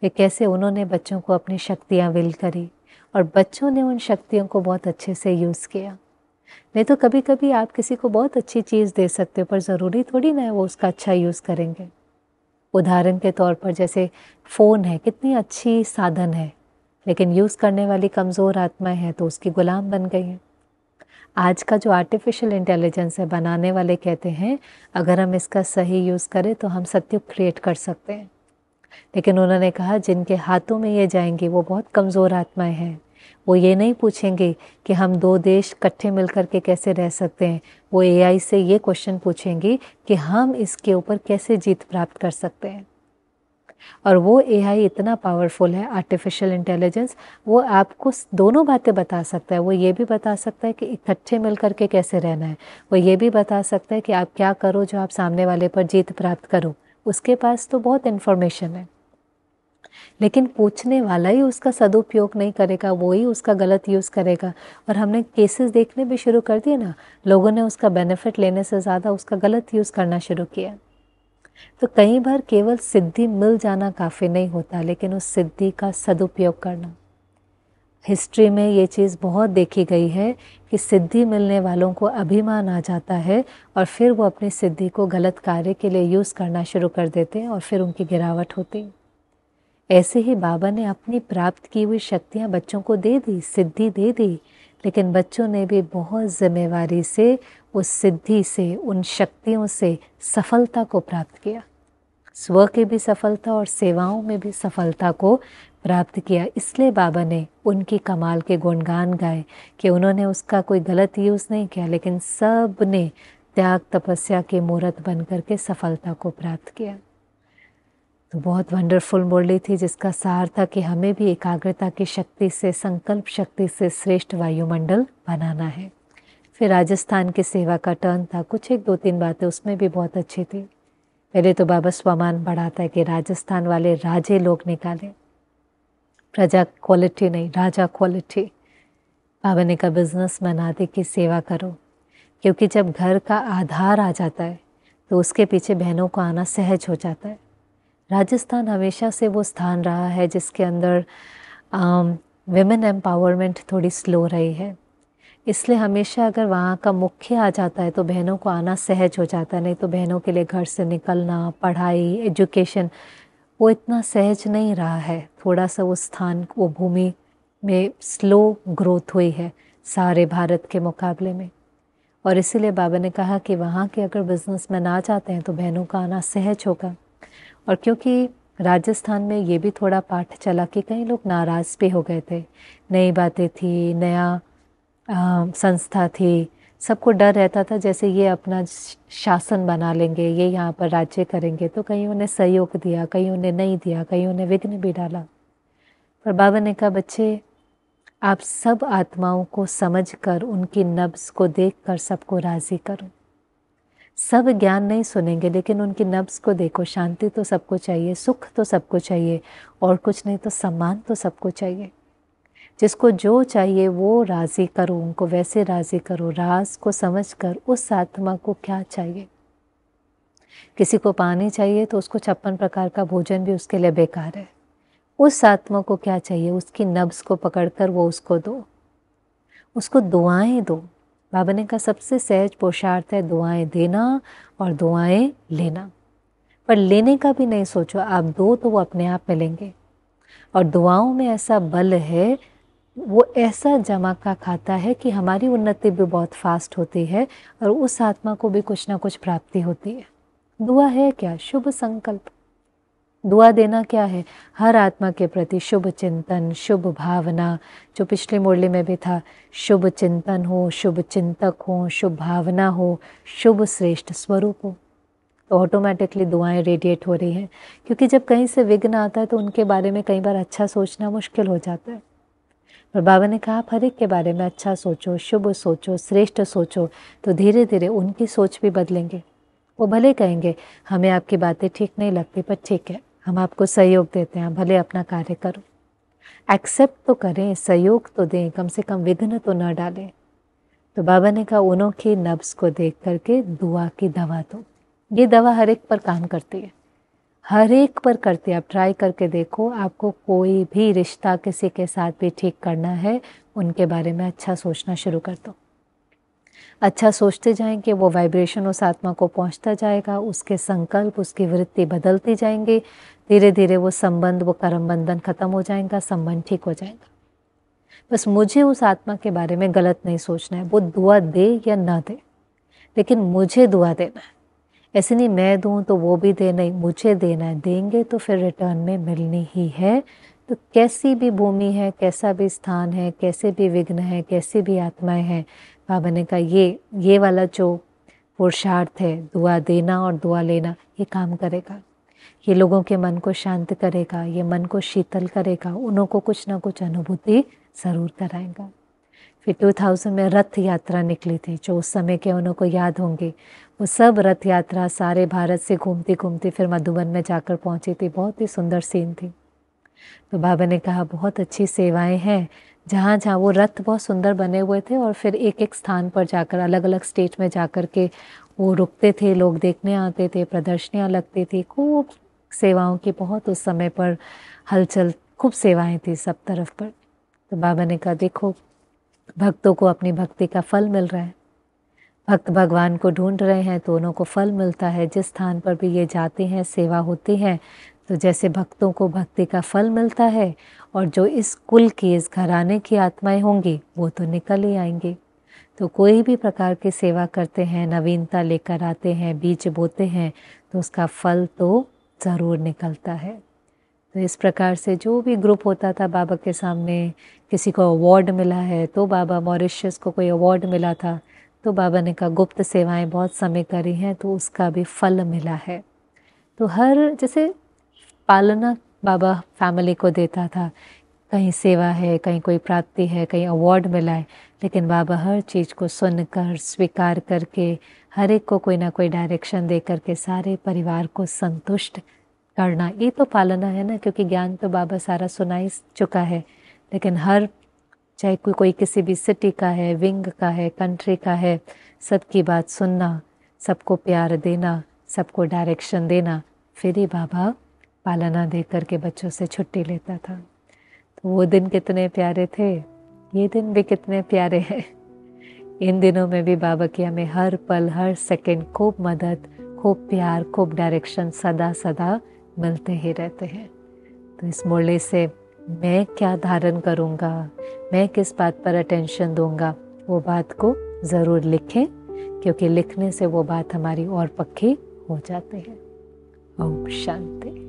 फिर कैसे उन्होंने बच्चों को अपनी शक्तियाँ विल करी और बच्चों ने उन शक्तियों को बहुत अच्छे से यूज़ किया नहीं तो कभी कभी आप किसी को बहुत अच्छी चीज़ दे सकते हो पर ज़रूरी थोड़ी ना है वो उसका अच्छा यूज़ करेंगे उदाहरण के तौर पर जैसे फ़ोन है कितनी अच्छी साधन है लेकिन यूज़ करने वाली कमज़ोर आत्माएं हैं तो उसकी ग़ुलाम बन गई हैं आज का जो आर्टिफिशियल इंटेलिजेंस है बनाने वाले कहते हैं अगर हम इसका सही यूज़ करें तो हम सत्युग क्रिएट कर सकते हैं लेकिन उन्होंने कहा जिनके हाथों में ये जाएंगे वो बहुत कमज़ोर आत्माएं हैं वो ये नहीं पूछेंगे कि हम दो देश इकट्ठे मिलकर के कैसे रह सकते हैं वो एआई से ये क्वेश्चन पूछेंगे कि हम इसके ऊपर कैसे जीत प्राप्त कर सकते हैं और वो ए इतना पावरफुल है आर्टिफिशियल इंटेलिजेंस वो आपको दोनों बातें बता सकता है वो ये भी बता सकता है कि इकट्ठे मिल करके कैसे रहना है वो ये भी बता सकता है कि आप क्या करो जो आप सामने वाले पर जीत प्राप्त करो उसके पास तो बहुत इन्फॉर्मेशन है लेकिन पूछने वाला ही उसका सदुपयोग नहीं करेगा वो ही उसका गलत यूज़ करेगा और हमने केसेस देखने भी शुरू कर दिए ना लोगों ने उसका बेनिफिट लेने से ज़्यादा उसका गलत यूज़ करना शुरू किया तो कई बार केवल सिद्धि मिल जाना काफ़ी नहीं होता लेकिन उस सिद्धि का सदुपयोग करना हिस्ट्री में ये चीज़ बहुत देखी गई है कि सिद्धि मिलने वालों को अभिमान आ जाता है और फिर वो अपनी सिद्धि को गलत कार्य के लिए यूज़ करना शुरू कर देते हैं और फिर उनकी गिरावट होती ऐसे ही बाबा ने अपनी प्राप्त की हुई शक्तियाँ बच्चों को दे दी सिद्धि दे दी लेकिन बच्चों ने भी बहुत जिम्मेवारी से उस सिद्धि से उन शक्तियों से सफलता को प्राप्त किया स्व की भी सफलता और सेवाओं में भी सफलता को प्राप्त किया इसलिए बाबा ने उनकी कमाल के गुणगान गाए कि उन्होंने उसका कोई गलत यूज़ नहीं किया लेकिन सब ने त्याग तपस्या के मूर्त बन करके सफलता को प्राप्त किया तो बहुत वंडरफुल मुरली थी जिसका सार था कि हमें भी एकाग्रता की शक्ति से संकल्प शक्ति से श्रेष्ठ वायुमंडल बनाना है फिर राजस्थान की सेवा का टर्न था कुछ एक दो तीन बातें उसमें भी बहुत अच्छी थी पहले तो बाबा स्वामान बढ़ाता है कि राजस्थान वाले राजे लोग निकाले प्रजा क्वालिटी नहीं राजा क्वालिटी बाबा ने कहा बिजनेस दे कि सेवा करो क्योंकि जब घर का आधार आ जाता है तो उसके पीछे बहनों को आना सहज हो जाता है राजस्थान हमेशा से वो स्थान रहा है जिसके अंदर वेमेन um, एम्पावरमेंट थोड़ी स्लो रही है इसलिए हमेशा अगर वहाँ का मुख्य आ जाता है तो बहनों को आना सहज हो जाता है नहीं तो बहनों के लिए घर से निकलना पढ़ाई एजुकेशन वो इतना सहज नहीं रहा है थोड़ा सा वो स्थान वो भूमि में स्लो ग्रोथ हुई है सारे भारत के मुकाबले में और इसीलिए बाबा ने कहा कि वहाँ के अगर बिजनेसमैन आ जाते हैं तो बहनों का आना सहज होगा और क्योंकि राजस्थान में ये भी थोड़ा पाठ चला कि कई लोग नाराज़ भी हो गए थे नई बातें थी नया आ, संस्था थी सबको डर रहता था जैसे ये अपना शासन बना लेंगे ये यहाँ पर राज्य करेंगे तो कईयों ने सहयोग दिया कईयों ने नहीं दिया कईयों ने विघ्न भी डाला पर बाबा ने कहा बच्चे आप सब आत्माओं को समझकर उनकी नब्स को देखकर सबको राज़ी करूँ सब ज्ञान नहीं सुनेंगे लेकिन उनकी नब्स को देखो शांति तो सबको चाहिए सुख तो सबको चाहिए और कुछ नहीं तो सम्मान तो सबको चाहिए जिसको जो चाहिए वो राज़ी करो उनको वैसे राज़ी करो राज को समझ कर उस आत्मा को क्या चाहिए किसी को पानी चाहिए तो उसको छप्पन प्रकार का भोजन भी उसके लिए बेकार है उस आत्मा को क्या चाहिए उसकी नब्स को पकड़कर वो उसको दो उसको दुआएं दो बाबा ने कहा सबसे सहज पोषार्थ है दुआएं देना और दुआएं लेना पर लेने का भी नहीं सोचो आप दो तो वो अपने आप मिलेंगे और दुआओं में ऐसा बल है वो ऐसा जमा का खाता है कि हमारी उन्नति भी बहुत फास्ट होती है और उस आत्मा को भी कुछ ना कुछ प्राप्ति होती है दुआ है क्या शुभ संकल्प दुआ देना क्या है हर आत्मा के प्रति शुभ चिंतन शुभ भावना जो पिछले मुरली में भी था शुभ चिंतन हो शुभ चिंतक हो शुभ भावना हो शुभ श्रेष्ठ स्वरूप हो तो ऑटोमेटिकली दुआएं रेडिएट हो रही हैं क्योंकि जब कहीं से विघ्न आता है तो उनके बारे में कई बार अच्छा सोचना मुश्किल हो जाता है पर बाबा ने कहा आप हर एक के बारे में अच्छा सोचो शुभ सोचो श्रेष्ठ सोचो तो धीरे धीरे उनकी सोच भी बदलेंगे वो भले कहेंगे हमें आपकी बातें ठीक नहीं लगती पर ठीक है हम आपको सहयोग देते हैं भले अपना कार्य करो एक्सेप्ट तो करें सहयोग तो दें कम से कम विघ्न तो न डालें तो बाबा ने कहा उनों के नब्स को देख करके दुआ की दवा दो ये दवा हर एक पर काम करती है हर एक पर करती है आप ट्राई करके देखो आपको कोई भी रिश्ता किसी के साथ भी ठीक करना है उनके बारे में अच्छा सोचना शुरू कर दो अच्छा सोचते जाएंगे वो वाइब्रेशन उस आत्मा को पहुंचता जाएगा उसके संकल्प उसकी वृत्ति बदलती जाएंगे धीरे धीरे वो संबंध वो कर्म बंधन खत्म हो जाएगा संबंध ठीक हो जाएगा बस मुझे उस आत्मा के बारे में गलत नहीं सोचना है वो दुआ दे या ना दे लेकिन मुझे दुआ देना है ऐसे नहीं मैं दूँ तो वो भी दे नहीं मुझे देना है देंगे तो फिर रिटर्न में मिलनी ही है तो कैसी भी भूमि है कैसा भी स्थान है कैसे भी विघ्न है कैसी भी आत्माएं हैं बाबा ने कहा ये ये वाला जो पुरुषार्थ है दुआ देना और दुआ लेना ये काम करेगा ये लोगों के मन को शांत करेगा ये मन को शीतल करेगा उन्हों को कुछ ना कुछ अनुभूति ज़रूर कराएगा फिर 2000 में रथ यात्रा निकली थी जो उस समय के उन्हों को याद होंगे वो सब रथ यात्रा सारे भारत से घूमती घूमती फिर मधुबन में जाकर पहुंची थी बहुत ही सुंदर सीन थी तो बाबा ने कहा बहुत अच्छी सेवाएं हैं जहाँ जहाँ वो रथ बहुत सुंदर बने हुए थे और फिर एक एक स्थान पर जाकर अलग अलग स्टेट में जाकर के वो रुकते थे लोग देखने आते थे प्रदर्शनियाँ लगती थी खूब सेवाओं की बहुत उस समय पर हलचल खूब सेवाएं थी सब तरफ पर तो बाबा ने कहा देखो भक्तों को अपनी भक्ति का फल मिल रहा है भक्त भगवान को ढूंढ रहे हैं तो उनको को फल मिलता है जिस स्थान पर भी ये जाते हैं सेवा होती है तो जैसे भक्तों को भक्ति का फल मिलता है और जो इस कुल की इस घराने की आत्माएं होंगी वो तो निकल ही आएंगे तो कोई भी प्रकार की सेवा करते हैं नवीनता लेकर आते हैं बीज बोते हैं तो उसका फल तो ज़रूर निकलता है तो इस प्रकार से जो भी ग्रुप होता था बाबा के सामने किसी को अवार्ड मिला है तो बाबा मॉरिशस को कोई अवार्ड मिला था तो बाबा ने कहा गुप्त सेवाएं बहुत समय करी हैं तो उसका भी फल मिला है तो हर जैसे पालना बाबा फैमिली को देता था कहीं सेवा है कहीं कोई प्राप्ति है कहीं अवार्ड मिला है लेकिन बाबा हर चीज़ को सुनकर स्वीकार करके हर एक को कोई ना कोई डायरेक्शन दे करके सारे परिवार को संतुष्ट करना ये तो पालना है ना क्योंकि ज्ञान तो बाबा सारा सुना ही चुका है लेकिन हर चाहे कोई कोई किसी भी सिटी का है विंग का है कंट्री का है सबकी बात सुनना सबको प्यार देना सबको डायरेक्शन देना फिर ही बाबा पालना दे करके बच्चों से छुट्टी लेता था तो वो दिन कितने प्यारे थे ये दिन भी कितने प्यारे हैं इन दिनों में भी बाबा की हमें हर पल हर सेकंड खूब मदद खूब प्यार खूब डायरेक्शन सदा सदा मिलते ही रहते हैं तो इस मुरली से मैं क्या धारण करूँगा मैं किस बात पर अटेंशन दूंगा वो बात को ज़रूर लिखें क्योंकि लिखने से वो बात हमारी और पक्की हो जाती है ओम शांति